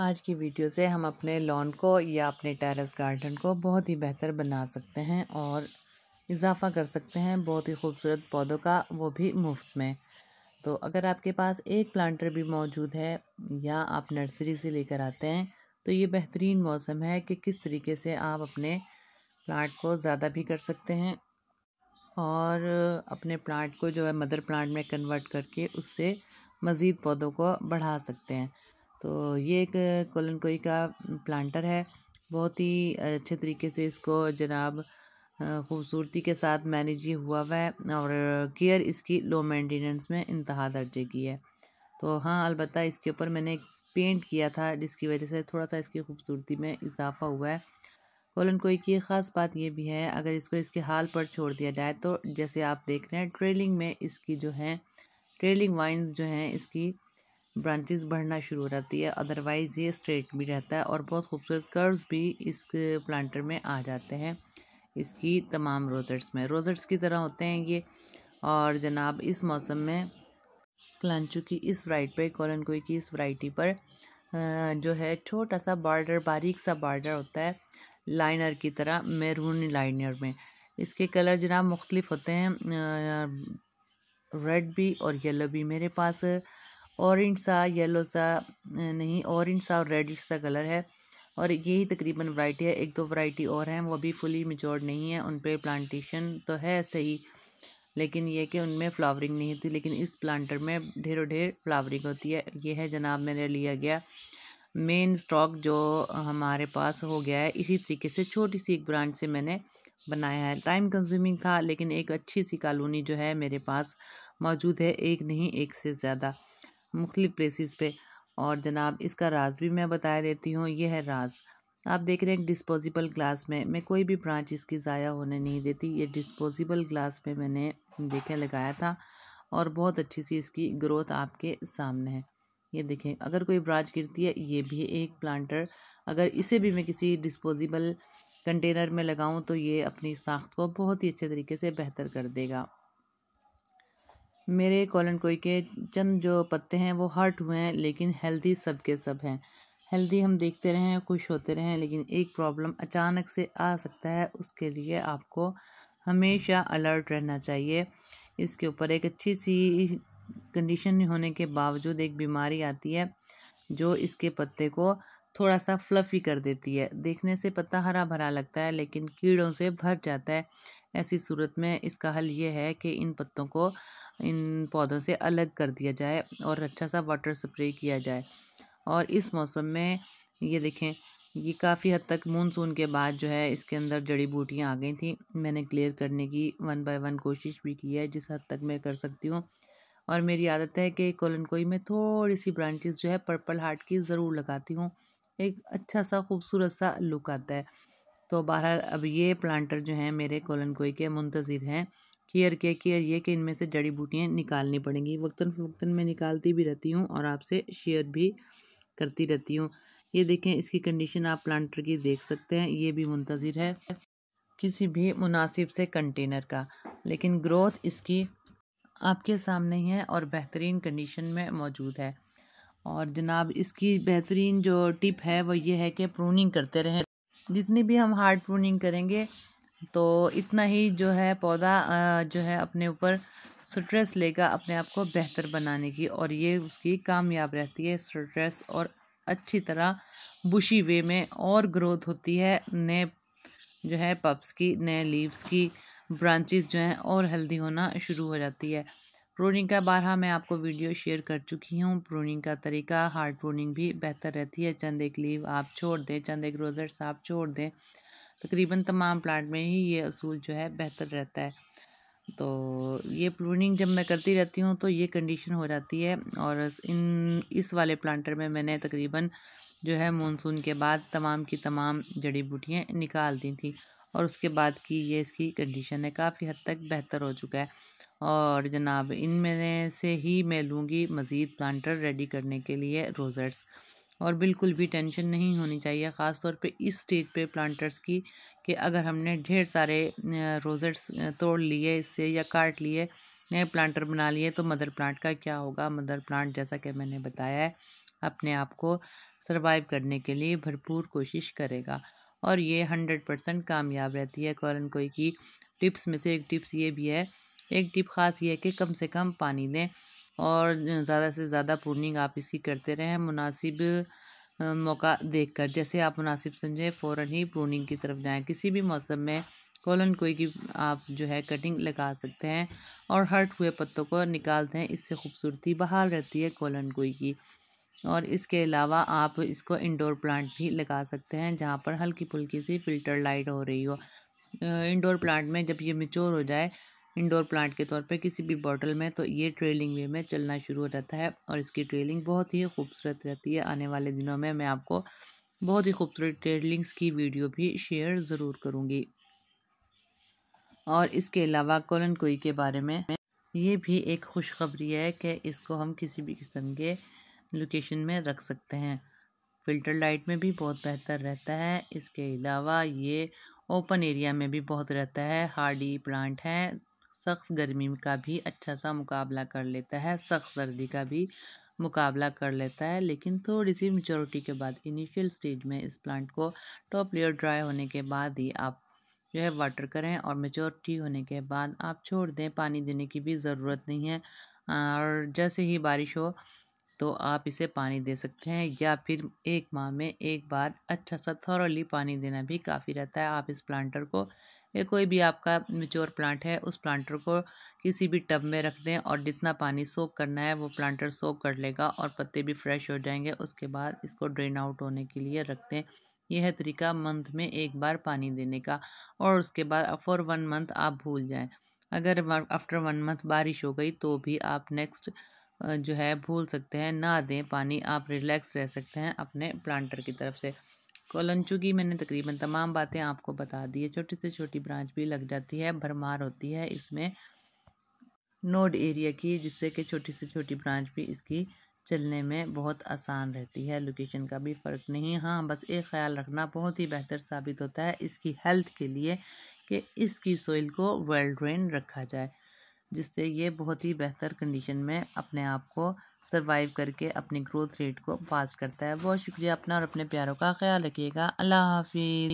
आज की वीडियो से हम अपने लॉन को या अपने टेरेस गार्डन को बहुत ही बेहतर बना सकते हैं और इजाफा कर सकते हैं बहुत ही खूबसूरत पौधों का वो भी मुफ्त में तो अगर आपके पास एक प्लांटर भी मौजूद है या आप नर्सरी से लेकर आते हैं तो ये बेहतरीन मौसम है कि किस तरीके से आप अपने प्लांट को ज़्यादा भी कर सकते हैं और अपने प्लांट को जो है मदर प्लांट में कन्वर्ट करके उससे मज़ीद पौधों को बढ़ा सकते हैं तो ये एक कोलन कोई का प्लांटर है बहुत ही अच्छे तरीके से इसको जनाब खूबसूरती के साथ मैनेज ये हुआ हुआ है और केयर इसकी लो मेंटेनेंस में इंतहा दर्जे की है तो हाँ अलबत्त इसके ऊपर मैंने पेंट किया था जिसकी वजह से थोड़ा सा इसकी खूबसूरती में इजाफा हुआ है कोलन कोई की ख़ास बात यह भी है अगर इसको इसके हाल पर छोड़ दिया जाए तो जैसे आप देख रहे हैं ट्रेलिंग में इसकी जो है ट्रेलिंग वाइन्स जो हैं इसकी ब्रांचेस बढ़ना शुरू हो जाती है अदरवाइज़ ये स्ट्रेट भी रहता है और बहुत खूबसूरत कर्व्स भी इस प्लांटर में आ जाते हैं इसकी तमाम रोजेट्स में रोजेट्स की तरह होते हैं ये और जनाब इस मौसम में क्लांचू की इस वाइट पर कॉलन कोई की इस वाइटी पर जो है छोटा सा बॉर्डर बारीक सा बॉर्डर होता है लाइनर की तरह मेरून लाइनर में इसके कलर जनाब मुख्तलिफ होते हैं रेड भी और येलो भी मेरे पास ऑरेंज सा येलो सा नहीं ऑरेंज सा और रेडिश सा कलर है और यही तकरीबन वैरायटी है एक दो वैरायटी और हैं वो भी फुली मेजोर्ड नहीं है उन पर प्लांटेशन तो है सही लेकिन यह कि उनमें फ्लावरिंग नहीं होती लेकिन इस प्लांटर में ढेरों ढेर फ्लावरिंग होती है यह है जनाब मेरे लिया गया मेन स्टॉक जो हमारे पास हो गया है इसी तरीके से छोटी सी एक ब्रांच से मैंने बनाया है टाइम कंज्यूमिंग था लेकिन एक अच्छी सी कॉलोनी जो है मेरे पास मौजूद है एक नहीं एक से ज़्यादा मुख्तलि प्लेसिस पे और जनाब इसका राज भी मैं बता देती हूँ ये है राज आप देख रहे हैं डिस्पोज़िबल ग्लास में मैं कोई भी ब्रांच इसकी ज़ाया होने नहीं देती ये डिस्पोज़िबल ग्लास में मैंने देखे लगाया था और बहुत अच्छी सी इसकी ग्रोथ आपके सामने है ये देखें अगर कोई ब्रांच गिरती है ये भी एक प्लांटर अगर इसे भी मैं किसी डिस्पोज़िबल कंटेनर में लगाऊं तो ये अपनी साख्त को बहुत ही अच्छे तरीके से बेहतर कर देगा मेरे कॉलन कोई के चंद जो पत्ते हैं वो हर्ट हुए हैं लेकिन हेल्दी सब के सब हैं हेल्दी हम देखते रहें खुश होते रहें लेकिन एक प्रॉब्लम अचानक से आ सकता है उसके लिए आपको हमेशा अलर्ट रहना चाहिए इसके ऊपर एक अच्छी सी कंडीशन होने के बावजूद एक बीमारी आती है जो इसके पत्ते को थोड़ा सा फ्लफ़ी कर देती है देखने से पत्ता हरा भरा लगता है लेकिन कीड़ों से भर जाता है ऐसी सूरत में इसका हल ये है कि इन पत्तों को इन पौधों से अलग कर दिया जाए और अच्छा सा वाटर स्प्रे किया जाए और इस मौसम में ये देखें ये काफ़ी हद तक मानसून के बाद जो है इसके अंदर जड़ी बूटियाँ आ गई थी मैंने क्लियर करने की वन बाय वन कोशिश भी की है जिस हद तक मैं कर सकती हूँ और मेरी आदत है कि कोलन कोई में थोड़ी सी ब्रांचेस जो है पर्पल हार्ट की ज़रूर लगाती हूँ एक अच्छा सा खूबसूरत सा लुक आता है तो बहरहाल अब ये प्लांटर जो हैं मेरे कोलन कोई के मुंतज़र हैं केयर के केयर ये कि इनमें से जड़ी बूटियाँ निकालनी पड़ेंगी वक्ता फ़वक्ता मैं निकालती भी रहती हूँ और आपसे शेयर भी करती रहती हूँ ये देखें इसकी कंडीशन आप प्लांटर की देख सकते हैं ये भी मुंतज़र है किसी भी मुनासिब से कंटेनर का लेकिन ग्रोथ इसकी आपके सामने ही है और बेहतरीन कंडीशन में मौजूद है और जनाब इसकी बेहतरीन जो टिप है वो ये है कि प्रूनिंग करते रहें जितनी भी हम हार्ड प्रूनिंग करेंगे तो इतना ही जो है पौधा जो है अपने ऊपर स्ट्रेस लेगा अपने आप को बेहतर बनाने की और ये उसकी कामयाब रहती है स्ट्रेस और अच्छी तरह बुशी वे में और ग्रोथ होती है नए जो है पप्स की नए लीव्स की ब्रांचेस जो हैं और हेल्दी होना शुरू हो जाती है प्रोनिंग का बारह मैं आपको वीडियो शेयर कर चुकी हूँ प्रोनिंग का तरीका हार्ड प्रोनिंग भी बेहतर रहती है चंद एक लीव आप छोड़ दें चंद एक रोजर्स आप छोड़ दें तकरीबन तमाम प्लांट में ही ये असूल जो है बेहतर रहता है तो ये प्रोनिंग जब मैं करती रहती हूँ तो ये कंडीशन हो जाती है और इन इस वाले प्लांटर में मैंने तकरीबन जो है मानसून के बाद तमाम की तमाम जड़ी बूटियाँ निकाल दी थी और उसके बाद की ये इसकी कंडीशन है काफ़ी हद तक बेहतर हो चुका है और जनाब इनमें से ही मैं लूँगी मज़ीद प्लान्टर रेडी करने के लिए रोज़र्स और बिल्कुल भी टेंशन नहीं होनी चाहिए ख़ास तौर पे इस स्टेज पे प्लांटर्स की कि अगर हमने ढेर सारे रोज़र्स तोड़ लिए इससे या काट लिए नए प्लांटर बना लिए तो मदर प्लांट का क्या होगा मदर प्लांट जैसा कि मैंने बताया है अपने आप को सर्वाइव करने के लिए भरपूर कोशिश करेगा और ये हंड्रेड परसेंट कामयाब रहती है कौरन कोई की टिप्स में से एक टिप्स ये भी है एक टिप ख़ास ये है कि कम से कम पानी दें और ज़्यादा से ज़्यादा पूर्निंग आप इसकी करते रहें मुनासिब मौका देखकर जैसे आप मुनासिब समझें फ़ौर ही प्रूनिंग की तरफ जाएं किसी भी मौसम में कॉलन कोई की आप जो है कटिंग लगा सकते हैं और हर्ट हुए पत्तों को निकालते हैं इससे खूबसूरती बहाल रहती है कॉलन कोई की और इसके अलावा आप इसको इंडोर प्लांट भी लगा सकते हैं जहाँ पर हल्की फुल्की सी फिल्टर लाइट हो रही हो इंडोर प्लांट में जब ये मिचोर हो जाए इंडोर प्लांट के तौर पर किसी भी बॉटल में तो ये ट्रेलिंग वे में चलना शुरू हो जाता है और इसकी ट्रेलिंग बहुत ही खूबसूरत रहती है आने वाले दिनों में मैं आपको बहुत ही खूबसूरत ट्रेलिंग्स की वीडियो भी शेयर ज़रूर करूँगी और इसके अलावा कोलन कोई के बारे में ये भी एक खुशखबरी है कि इसको हम किसी भी किस्म के लोकेशन में रख सकते हैं फ़िल्टर लाइट में भी बहुत बेहतर रहता है इसके अलावा ये ओपन एरिया में भी बहुत रहता है हार्डी प्लांट है सख्त गर्मी का भी अच्छा सा मुकाबला कर लेता है सख्त सर्दी का भी मुकाबला कर लेता है लेकिन थोड़ी सी मेचोरिटी के बाद इनिशियल स्टेज में इस प्लांट को टॉप लेयर ड्राई होने के बाद ही आप जो है वाटर करें और मेचोरिटी होने के बाद आप छोड़ दें पानी देने की भी ज़रूरत नहीं है और जैसे ही बारिश हो तो आप इसे पानी दे सकते हैं या फिर एक माह में एक बार अच्छा सा थॉरली पानी देना भी काफ़ी रहता है आप इस प्लांटर को या कोई भी आपका मेच्योर प्लांट है उस प्लांटर को किसी भी टब में रख दें और जितना पानी सोख करना है वो प्लांटर सोख कर लेगा और पत्ते भी फ्रेश हो जाएंगे उसके बाद इसको ड्रेन आउट होने के लिए रख दें यह तरीका मंथ में एक बार पानी देने का और उसके बाद फॉर वन मंथ आप भूल जाएँ अगर आफ्टर वन मंथ बारिश हो गई तो भी आप नेक्स्ट जो है भूल सकते हैं ना दें पानी आप रिलैक्स रह सकते हैं अपने प्लांटर की तरफ से कॉलन की मैंने तकरीबन तमाम बातें आपको बता दी है छोटी से छोटी ब्रांच भी लग जाती है भरमार होती है इसमें नोड एरिया की जिससे कि छोटी से छोटी ब्रांच भी इसकी चलने में बहुत आसान रहती है लोकेशन का भी फ़र्क नहीं हाँ बस एक ख्याल रखना बहुत ही बेहतर साबित होता है इसकी हेल्थ के लिए कि इसकी सोइल को वेल ड्रेन रखा जाए जिससे ये बहुत ही बेहतर कंडीशन में अपने आप को सर्वाइव करके अपनी ग्रोथ रेट को पास करता है बहुत शुक्रिया अपना और अपने प्यारों का ख्याल रखिएगा अल्लाह हाफिज़